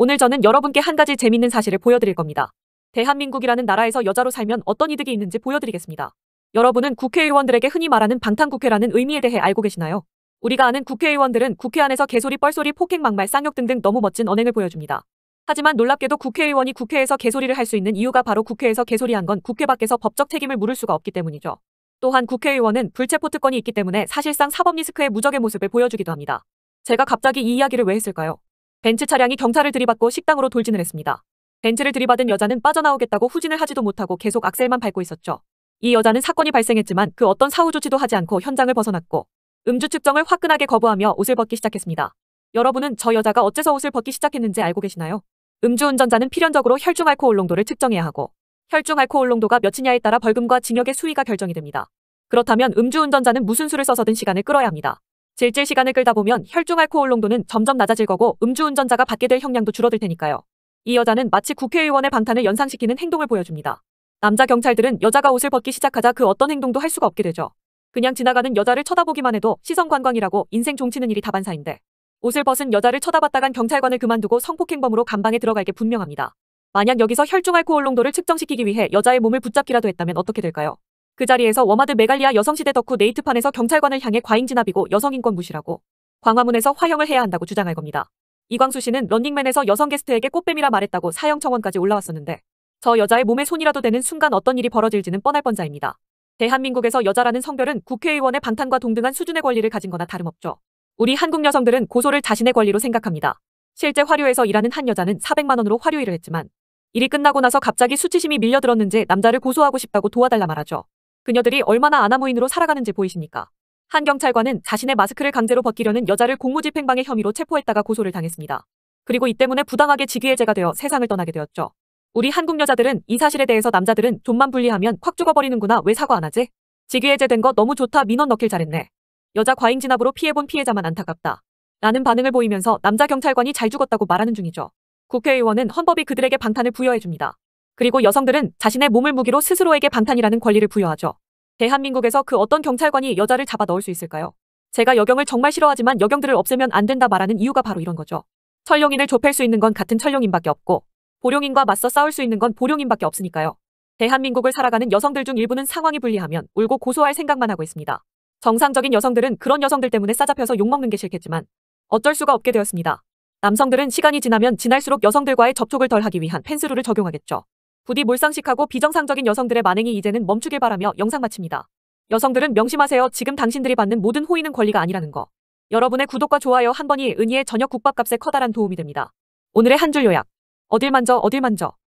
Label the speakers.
Speaker 1: 오늘 저는 여러분께 한 가지 재밌는 사실을 보여드릴 겁니다. 대한민국이라는 나라에서 여자로 살면 어떤 이득이 있는지 보여드리겠습니다. 여러분은 국회의원들에게 흔히 말하는 방탄국회라는 의미에 대해 알고 계시나요? 우리가 아는 국회의원들은 국회 안에서 개소리, 뻘소리, 폭행, 막말, 쌍욕 등등 너무 멋진 언행을 보여줍니다. 하지만 놀랍게도 국회의원이 국회에서 개소리를 할 수 있는 이유가 바로 국회에서 개소리한 건 국회 밖에서 법적 책임을 물을 수가 없기 때문이죠. 또한 국회의원은 불체포 특권이 있기 때문에 사실상 사법 리스크의 무적의 모습을 보여주기도 합니다. 제가 갑자기 이 이야기를 왜 했을까요? 벤츠 차량이 경찰을 들이받고 식당으로 돌진을 했습니다. 벤츠를 들이받은 여자는 빠져나오겠다고 후진을 하지도 못하고 계속 악셀만 밟고 있었죠. 이 여자는 사건이 발생했지만 그 어떤 사후 조치도 하지 않고 현장을 벗어났고 음주 측정을 화끈하게 거부하며 옷을 벗기 시작했습니다. 여러분은 저 여자가 어째서 옷을 벗기 시작했는지 알고 계시나요? 음주운전자는 필연적으로 혈중 알코올 농도를 측정해야 하고 혈중 알코올 농도가 몇이냐에 따라 벌금과 징역의 수위가 결정이 됩니다. 그렇다면 음주운전자는 무슨 수를 써서든 시간을 끌어야 합니다. 질질 시간을 끌다 보면 혈중 알코올 농도는 점점 낮아질 거고 음주운전자가 받게 될 형량도 줄어들 테니까요. 이 여자는 마치 국회의원의 방탄을 연상시키는 행동을 보여줍니다. 남자 경찰들은 여자가 옷을 벗기 시작하자 그 어떤 행동도 할 수가 없게 되죠. 그냥 지나가는 여자를 쳐다보기만 해도 시선 관광이라고 인생 종치는 일이 다반사인데 옷을 벗은 여자를 쳐다봤다간 경찰관을 그만두고 성폭행범으로 감방에 들어갈 게 분명합니다. 만약 여기서 혈중 알코올 농도를 측정시키기 위해 여자의 몸을 붙잡기라도 했다면 어떻게 될까요? 그 자리에서 워마드 메갈리아 여성시대 덕후 네이트판에서 경찰관을 향해 과잉 진압이고 여성인권 무시라고 광화문에서 화형을 해야 한다고 주장할 겁니다. 이광수 씨는 런닝맨에서 여성 게스트에게 꽃뱀이라 말했다고 사형 청원까지 올라왔었는데 저 여자의 몸에 손이라도 되는 순간 어떤 일이 벌어질지는 뻔할 뻔자입니다. 대한민국에서 여자라는 성별은 국회의원의 방탄과 동등한 수준의 권리를 가진 거나 다름없죠. 우리 한국 여성들은 고소를 자신의 권리로 생각합니다. 실제 화류에서 일하는 한 여자는 400만 원으로 화류 일을 했지만 일이 끝나고 나서 갑자기 수치심이 밀려들었는지 남자를 고소하고 싶다고 도와달라 말하죠. 그녀들이 얼마나 아나무인으로 살아가는지 보이십니까? 한 경찰관은 자신의 마스크를 강제로 벗기려는 여자를 공무집행방해 혐의로 체포했다가 고소를 당했습니다. 그리고 이 때문에 부당하게 직위해제가 되어 세상을 떠나게 되었죠. 우리 한국 여자들은 이 사실에 대해서 남자들은 좀만 불리하면 확 죽어버리는구나 왜 사과 안 하지? 직위해제된 거 너무 좋다 민원 넣길 잘했네. 여자 과잉 진압으로 피해본 피해자만 안타깝다. 라는 반응을 보이면서 남자 경찰관이 잘 죽었다고 말하는 중이죠. 국회의원은 헌법이 그들에게 방탄을 부여해줍니다. 그리고 여성들은 자신의 몸을 무기로 스스로에게 방탄이라는 권리를 부여하죠. 대한민국에서 그 어떤 경찰관이 여자를 잡아 넣을 수 있을까요? 제가 여경을 정말 싫어하지만 여경들을 없애면 안 된다 말하는 이유가 바로 이런 거죠. 철룡인을 좁힐 수 있는 건 같은 철룡인밖에 없고 보룡인과 맞서 싸울 수 있는 건 보룡인밖에 없으니까요. 대한민국을 살아가는 여성들 중 일부는 상황이 불리하면 울고 고소할 생각만 하고 있습니다. 정상적인 여성들은 그런 여성들 때문에 싸잡혀서 욕먹는 게 싫겠지만 어쩔 수가 없게 되었습니다. 남성들은 시간이 지나면 지날수록 여성들과의 접촉을 덜하기 위한 펜스루를 적용하겠죠. 부디 몰상식하고 비정상적인 여성들의 만행이 이제는 멈추길 바라며 영상 마칩니다. 여성들은 명심하세요. 지금 당신들이 받는 모든 호의는 권리가 아니라는 거. 여러분의 구독과 좋아요 한 번이 은희의 저녁 국밥값에 커다란 도움이 됩니다. 오늘의 한 줄 요약. 어딜 만져 어딜 만져.